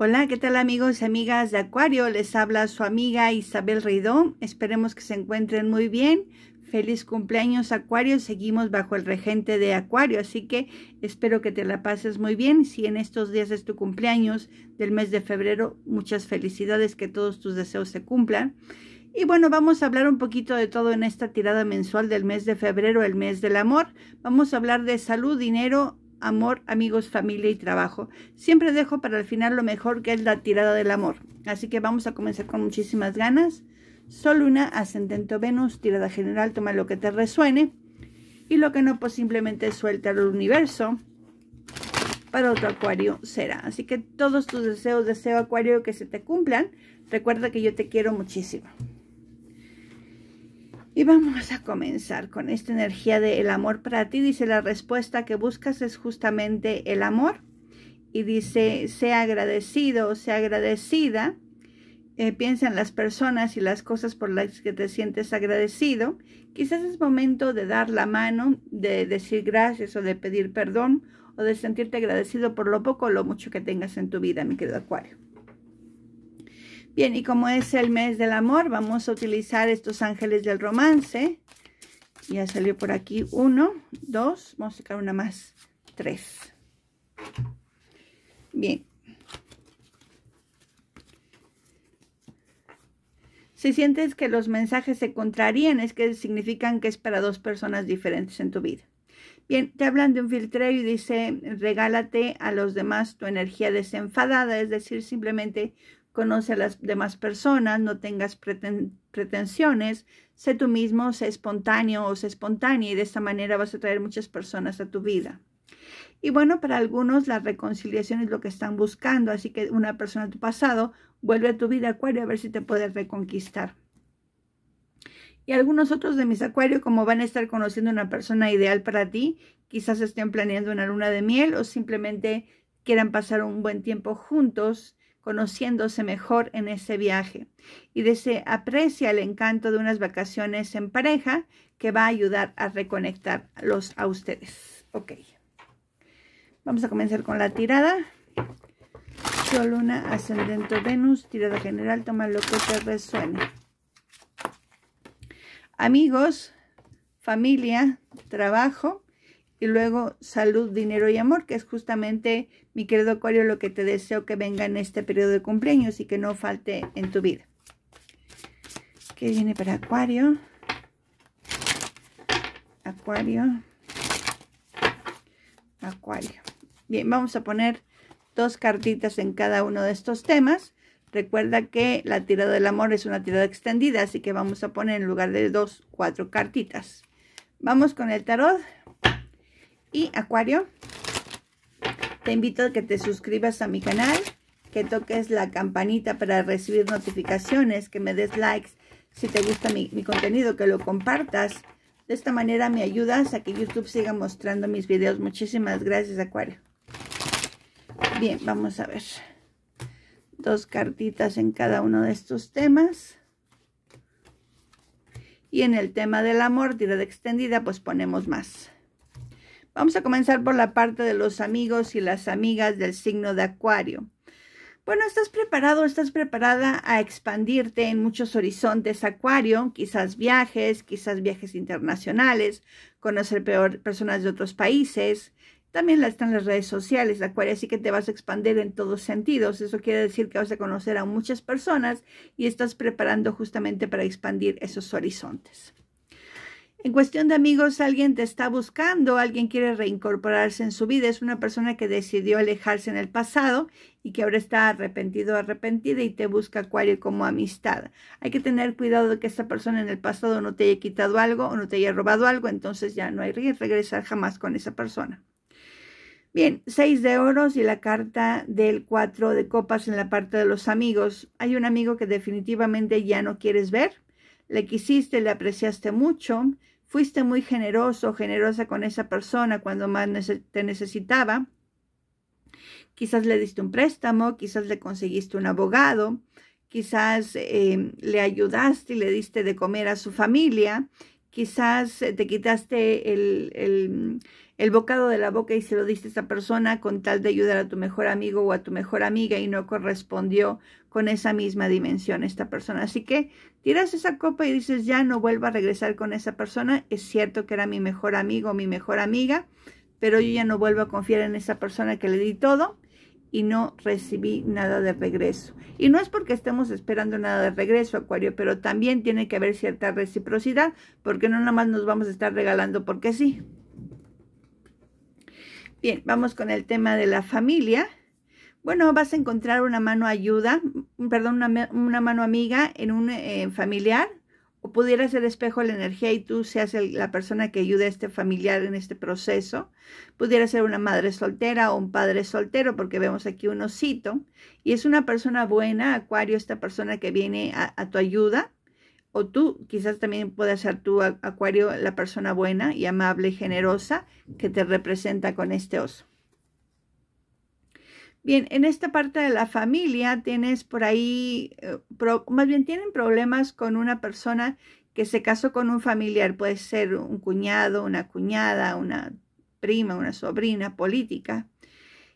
Hola, ¿qué tal amigos y amigas de Acuario? Les habla su amiga Isabel ridón Esperemos que se encuentren muy bien. Feliz cumpleaños Acuario. Seguimos bajo el regente de Acuario, así que espero que te la pases muy bien. Si en estos días es tu cumpleaños del mes de febrero, muchas felicidades, que todos tus deseos se cumplan. Y bueno, vamos a hablar un poquito de todo en esta tirada mensual del mes de febrero, el mes del amor. Vamos a hablar de salud, dinero, amor, amigos, familia y trabajo. Siempre dejo para el final lo mejor que es la tirada del amor. Así que vamos a comenzar con muchísimas ganas. Sol, una ascendente Venus, tirada general, toma lo que te resuene. Y lo que no, pues simplemente suelta al universo. Para otro acuario será. Así que todos tus deseos, deseo acuario que se te cumplan. Recuerda que yo te quiero muchísimo. Y vamos a comenzar con esta energía del amor para ti. Dice la respuesta que buscas es justamente el amor. Y dice, sea agradecido o sea agradecida. Eh, piensa en las personas y las cosas por las que te sientes agradecido. Quizás es momento de dar la mano, de decir gracias o de pedir perdón o de sentirte agradecido por lo poco o lo mucho que tengas en tu vida, mi querido Acuario. Bien, y como es el mes del amor, vamos a utilizar estos ángeles del romance. Ya salió por aquí uno, dos, vamos a sacar una más, tres. Bien. Si sientes que los mensajes se contrarían, es que significan que es para dos personas diferentes en tu vida. Bien, te hablan de un filtreo y dice, regálate a los demás tu energía desenfadada, es decir, simplemente Conoce a las demás personas, no tengas pretensiones, sé tú mismo, sé espontáneo o sé espontánea y de esta manera vas a traer muchas personas a tu vida. Y bueno, para algunos la reconciliación es lo que están buscando, así que una persona de tu pasado vuelve a tu vida acuario a ver si te puedes reconquistar. Y algunos otros de mis acuarios, como van a estar conociendo una persona ideal para ti, quizás estén planeando una luna de miel o simplemente quieran pasar un buen tiempo juntos, conociéndose mejor en ese viaje y se aprecia el encanto de unas vacaciones en pareja que va a ayudar a reconectarlos a ustedes. Ok. Vamos a comenzar con la tirada. Yo, Luna, Ascendente, Venus, tirada general, toma lo que te resuene. Amigos, familia, trabajo, y luego salud, dinero y amor, que es justamente, mi querido Acuario, lo que te deseo que venga en este periodo de cumpleaños y que no falte en tu vida. ¿Qué viene para Acuario? Acuario. Acuario. Bien, vamos a poner dos cartitas en cada uno de estos temas. Recuerda que la tirada del amor es una tirada extendida, así que vamos a poner en lugar de dos, cuatro cartitas. Vamos con el tarot y Acuario, te invito a que te suscribas a mi canal, que toques la campanita para recibir notificaciones, que me des likes si te gusta mi, mi contenido, que lo compartas. De esta manera me ayudas a que YouTube siga mostrando mis videos. Muchísimas gracias, Acuario. Bien, vamos a ver. Dos cartitas en cada uno de estos temas. Y en el tema del amor, tirada extendida, pues ponemos más. Vamos a comenzar por la parte de los amigos y las amigas del signo de Acuario. Bueno, estás preparado, estás preparada a expandirte en muchos horizontes, Acuario, quizás viajes, quizás viajes internacionales, conocer peor, personas de otros países. También están las redes sociales, Acuario, así que te vas a expandir en todos sentidos. Eso quiere decir que vas a conocer a muchas personas y estás preparando justamente para expandir esos horizontes. En cuestión de amigos, alguien te está buscando, alguien quiere reincorporarse en su vida. Es una persona que decidió alejarse en el pasado y que ahora está arrepentido arrepentida y te busca acuario como amistad. Hay que tener cuidado de que esa persona en el pasado no te haya quitado algo o no te haya robado algo, entonces ya no hay regresar jamás con esa persona. Bien, seis de oros y la carta del cuatro de copas en la parte de los amigos. Hay un amigo que definitivamente ya no quieres ver le quisiste, le apreciaste mucho, fuiste muy generoso, generosa con esa persona cuando más te necesitaba. Quizás le diste un préstamo, quizás le conseguiste un abogado, quizás eh, le ayudaste y le diste de comer a su familia, quizás eh, te quitaste el, bocado de la boca y se lo diste a esa persona con tal de ayudar a tu mejor amigo o a tu mejor amiga y no correspondió con esa misma dimensión esta persona. Así que tiras esa copa y dices, ya no vuelvo a regresar con esa persona. Es cierto que era mi mejor amigo o mi mejor amiga, pero yo ya no vuelvo a confiar en esa persona que le di todo y no recibí nada de regreso. Y no es porque estemos esperando nada de regreso, Acuario, pero también tiene que haber cierta reciprocidad, porque no nada más nos vamos a estar regalando porque sí. Bien, vamos con el tema de la familia. Bueno, vas a encontrar una mano ayuda, perdón, una, mano amiga en un eh, familiar o pudiera ser espejo de la energía y tú seas la persona que ayude a este familiar en este proceso. Pudiera ser una madre soltera o un padre soltero, porque vemos aquí un osito. Y es una persona buena, Acuario, esta persona que viene a, a tu ayuda. O tú, quizás también puedas ser tú, Acuario, la persona buena y amable y generosa que te representa con este oso. Bien, en esta parte de la familia tienes por ahí, eh, más bien tienen problemas con una persona que se casó con un familiar, puede ser un cuñado, una cuñada, una prima, una sobrina política.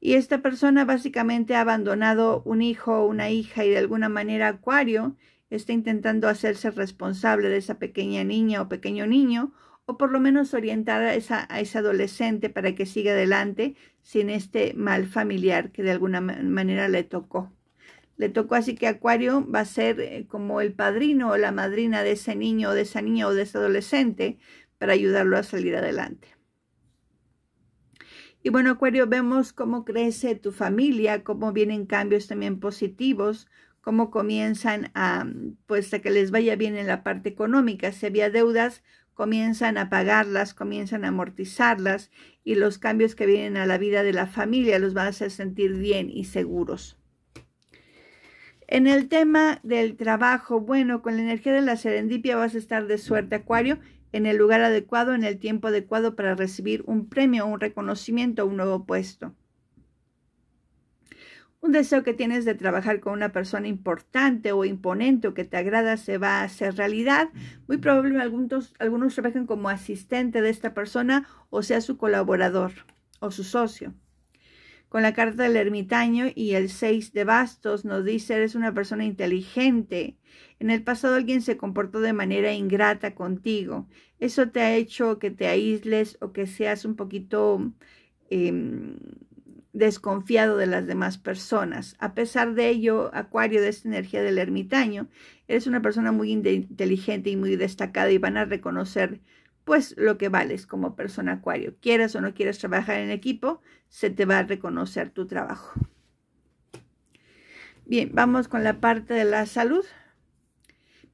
Y esta persona básicamente ha abandonado un hijo o una hija y de alguna manera Acuario está intentando hacerse responsable de esa pequeña niña o pequeño niño o por lo menos orientar a esa, adolescente para que siga adelante sin este mal familiar que de alguna manera le tocó. Le tocó así que Acuario va a ser eh, como el padrino o la madrina de ese niño o de esa niña o de ese adolescente para ayudarlo a salir adelante. Y bueno, Acuario, vemos cómo crece tu familia, cómo vienen cambios también positivos, cómo comienzan a, pues, a que les vaya bien en la parte económica. Si había deudas, comienzan a pagarlas, comienzan a amortizarlas y los cambios que vienen a la vida de la familia los van a hacer sentir bien y seguros. En el tema del trabajo, bueno, con la energía de la serendipia vas a estar de suerte, Acuario, en el lugar adecuado, en el tiempo adecuado para recibir un premio, un reconocimiento, un nuevo puesto. Un deseo que tienes de trabajar con una persona importante o imponente o que te agrada se va a hacer realidad. Muy probablemente algunos, trabajen como asistente de esta persona o sea su colaborador o su socio. Con la carta del ermitaño y el 6 de bastos nos dice eres una persona inteligente. En el pasado alguien se comportó de manera ingrata contigo. Eso te ha hecho que te aísles o que seas un poquito... Em, desconfiado de las demás personas. A pesar de ello, Acuario, de esta energía del ermitaño, eres una persona muy inteligente y muy destacada y van a reconocer pues lo que vales como persona Acuario. Quieras o no quieras trabajar en equipo, se te va a reconocer tu trabajo. Bien, vamos con la parte de la salud.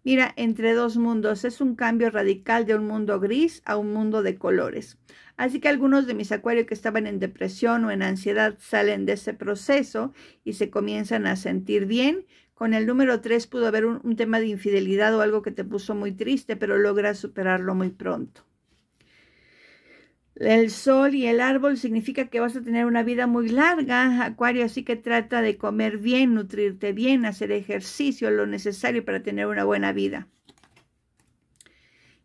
Mira, entre dos mundos es un cambio radical de un mundo gris a un mundo de colores. Así que algunos de mis acuarios que estaban en depresión o en ansiedad salen de ese proceso y se comienzan a sentir bien. Con el número 3 pudo haber un, tema de infidelidad o algo que te puso muy triste, pero logras superarlo muy pronto. El sol y el árbol significa que vas a tener una vida muy larga, Acuario, así que trata de comer bien, nutrirte bien, hacer ejercicio, lo necesario para tener una buena vida.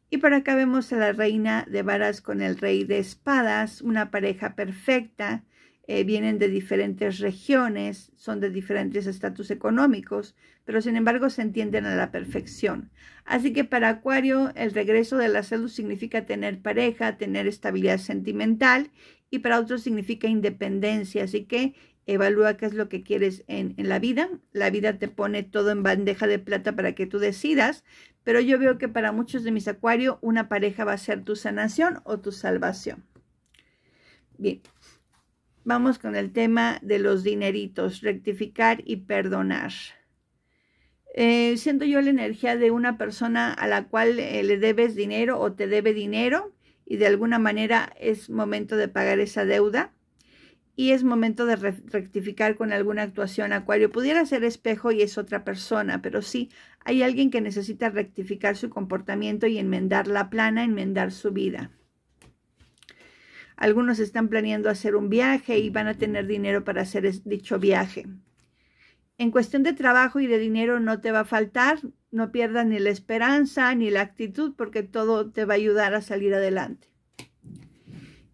Y por acá vemos a la reina de varas con el rey de espadas, una pareja perfecta. Eh, vienen de diferentes regiones, son de diferentes estatus económicos, pero sin embargo se entienden a la perfección. Así que para Acuario el regreso de la salud significa tener pareja, tener estabilidad sentimental y para otros significa independencia. Así que evalúa qué es lo que quieres en, la vida. La vida te pone todo en bandeja de plata para que tú decidas, pero yo veo que para muchos de mis acuarios una pareja va a ser tu sanación o tu salvación. Bien, vamos con el tema de los dineritos, rectificar y perdonar. Eh, siento yo la energía de una persona a la cual eh, le debes dinero o te debe dinero y de alguna manera es momento de pagar esa deuda y es momento de rectificar con alguna actuación, Acuario. Pudiera ser espejo y es otra persona, pero sí, hay alguien que necesita rectificar su comportamiento y enmendar la plana, enmendar su vida. Algunos están planeando hacer un viaje y van a tener dinero para hacer dicho viaje. En cuestión de trabajo y de dinero no te va a faltar, no pierdas ni la esperanza ni la actitud porque todo te va a ayudar a salir adelante.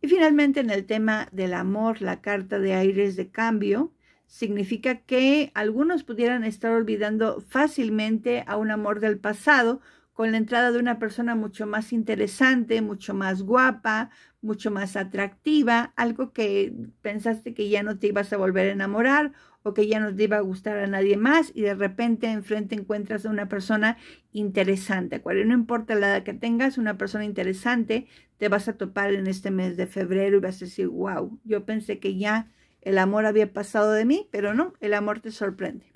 Y finalmente, en el tema del amor, la carta de aires de cambio significa que algunos pudieran estar olvidando fácilmente a un amor del pasado con la entrada de una persona mucho más interesante, mucho más guapa, mucho más atractiva, algo que pensaste que ya no te ibas a volver a enamorar o que ya no te iba a gustar a nadie más y de repente enfrente encuentras a una persona interesante. ¿cuál? No importa la edad que tengas, una persona interesante te vas a topar en este mes de febrero y vas a decir, wow, yo pensé que ya el amor había pasado de mí, pero no, el amor te sorprende.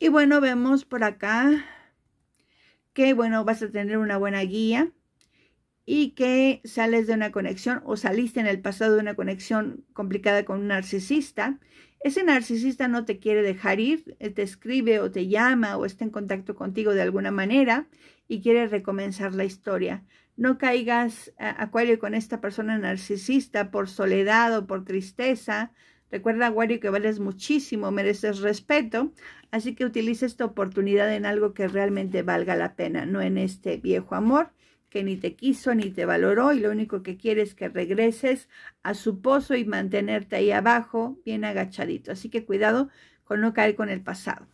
Y bueno, vemos por acá que, bueno, vas a tener una buena guía y que sales de una conexión o saliste en el pasado de una conexión complicada con un narcisista, ese narcisista no te quiere dejar ir, te escribe o te llama o está en contacto contigo de alguna manera y quiere recomenzar la historia. No caigas, Acuario, con esta persona narcisista por soledad o por tristeza. Recuerda, Acuario, que vales muchísimo, mereces respeto, así que utiliza esta oportunidad en algo que realmente valga la pena, no en este viejo amor que ni te quiso ni te valoró y lo único que quiere es que regreses a su pozo y mantenerte ahí abajo bien agachadito. Así que cuidado con no caer con el pasado.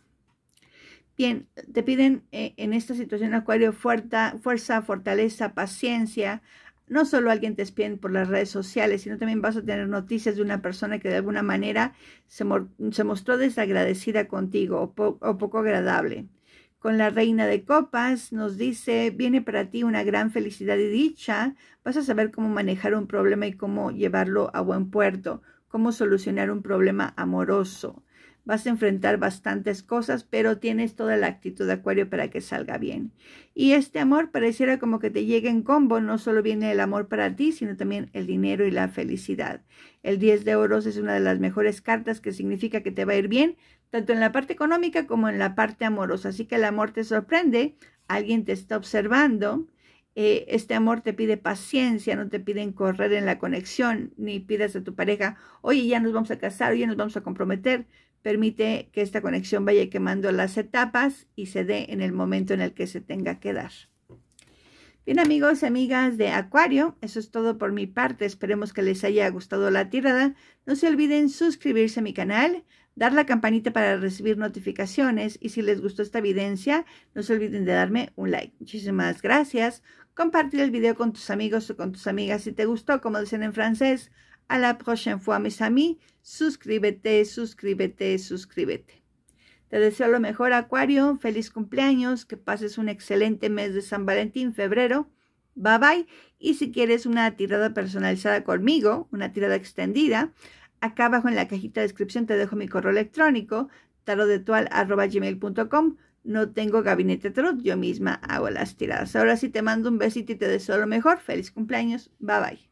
Bien, te piden eh, en esta situación, Acuario, fuerza, fortaleza, paciencia. No solo alguien te espía por las redes sociales, sino también vas a tener noticias de una persona que de alguna manera se, mostró desagradecida contigo o poco agradable con la reina de copas, nos dice, viene para ti una gran felicidad y dicha, vas a saber cómo manejar un problema y cómo llevarlo a buen puerto, cómo solucionar un problema amoroso. Vas a enfrentar bastantes cosas, pero tienes toda la actitud de acuario para que salga bien. Y este amor pareciera como que te llegue en combo, no solo viene el amor para ti, sino también el dinero y la felicidad. El 10 de oros es una de las mejores cartas que significa que te va a ir bien, tanto en la parte económica como en la parte amorosa. Así que el amor te sorprende, alguien te está observando, eh, este amor te pide paciencia, no te piden correr en la conexión, ni pidas a tu pareja, oye, ya nos vamos a casar, oye, nos vamos a comprometer. Permite que esta conexión vaya quemando las etapas y se dé en el momento en el que se tenga que dar. Bien amigos y amigas de Acuario, eso es todo por mi parte. Esperemos que les haya gustado la tirada. No se olviden suscribirse a mi canal, dar la campanita para recibir notificaciones y si les gustó esta evidencia, no se olviden de darme un like. Muchísimas gracias. Compartir el video con tus amigos o con tus amigas si te gustó, como dicen en francés. A la prochaine fois, mis amis. Suscríbete, suscríbete, suscríbete. Te deseo lo mejor, Acuario. Feliz cumpleaños. Que pases un excelente mes de San Valentín, febrero. Bye bye. Y si quieres una tirada personalizada conmigo, una tirada extendida, acá abajo en la cajita de descripción te dejo mi correo electrónico, tarodetual.com. No tengo gabinete tarot, yo misma hago las tiradas. Ahora sí te mando un besito y te deseo lo mejor. Feliz cumpleaños. Bye bye.